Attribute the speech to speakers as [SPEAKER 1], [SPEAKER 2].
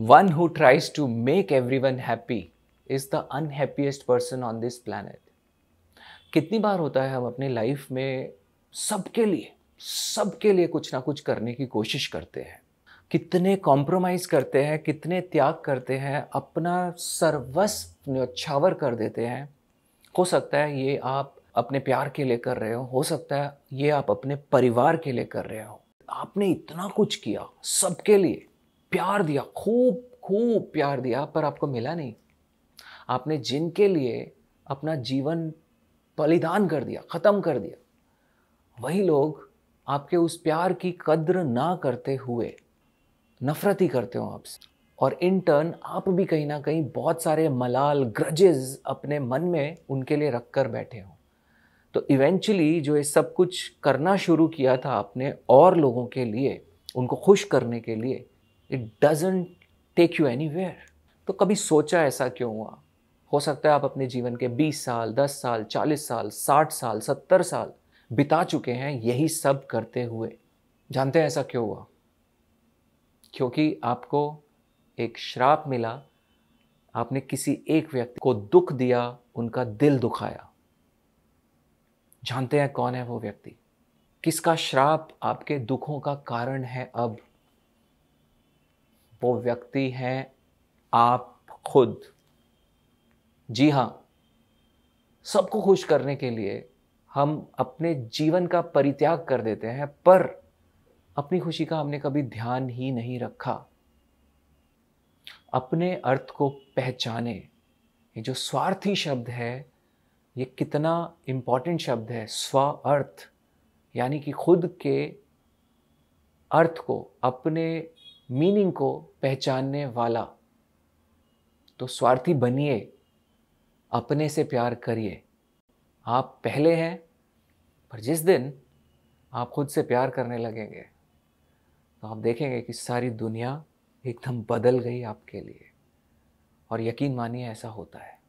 [SPEAKER 1] one who tries to make every one happy is the unhappiest person on this planet कितनी बार होता है हम अपने लाइफ में सबके लिए सबके लिए कुछ ना कुछ करने की कोशिश करते हैं कितने कॉम्प्रोमाइज़ करते हैं कितने त्याग करते हैं अपना सर्वस्व न्यौछावर कर देते हैं हो सकता है ये आप अपने प्यार के लिए कर रहे हो हो सकता है ये आप अपने परिवार के लिए कर रहे हो आपने इतना कुछ किया सबके लिए प्यार दिया खूब खूब प्यार दिया पर आपको मिला नहीं आपने जिनके लिए अपना जीवन बलिदान कर दिया ख़त्म कर दिया वही लोग आपके उस प्यार की कद्र ना करते हुए नफ़रत ही करते हो आपसे और इन टर्न आप भी कहीं ना कहीं बहुत सारे मलाल ग्रजेज अपने मन में उनके लिए रख कर बैठे हो तो इवेंचुअली जो ये सब कुछ करना शुरू किया था आपने और लोगों के लिए उनको खुश करने के लिए it doesn't take you anywhere तो कभी सोचा ऐसा क्यों हुआ हो सकता है आप अपने जीवन के 20 साल 10 साल 40 साल 60 साल 70 साल बिता चुके हैं यही सब करते हुए जानते हैं ऐसा क्यों हुआ क्योंकि आपको एक श्राप मिला आपने किसी एक व्यक्ति को दुख दिया उनका दिल दुखाया जानते हैं कौन है वो व्यक्ति किसका श्राप आपके दुखों का कारण है अब वो व्यक्ति हैं आप खुद जी हाँ सबको खुश करने के लिए हम अपने जीवन का परित्याग कर देते हैं पर अपनी खुशी का हमने कभी ध्यान ही नहीं रखा अपने अर्थ को पहचाने ये जो स्वार्थी शब्द है ये कितना इम्पॉर्टेंट शब्द है स्व अर्थ यानी कि खुद के अर्थ को अपने मीनिंग को पहचानने वाला तो स्वार्थी बनिए अपने से प्यार करिए आप पहले हैं पर जिस दिन आप खुद से प्यार करने लगेंगे तो आप देखेंगे कि सारी दुनिया एकदम बदल गई आपके लिए और यकीन मानिए ऐसा होता है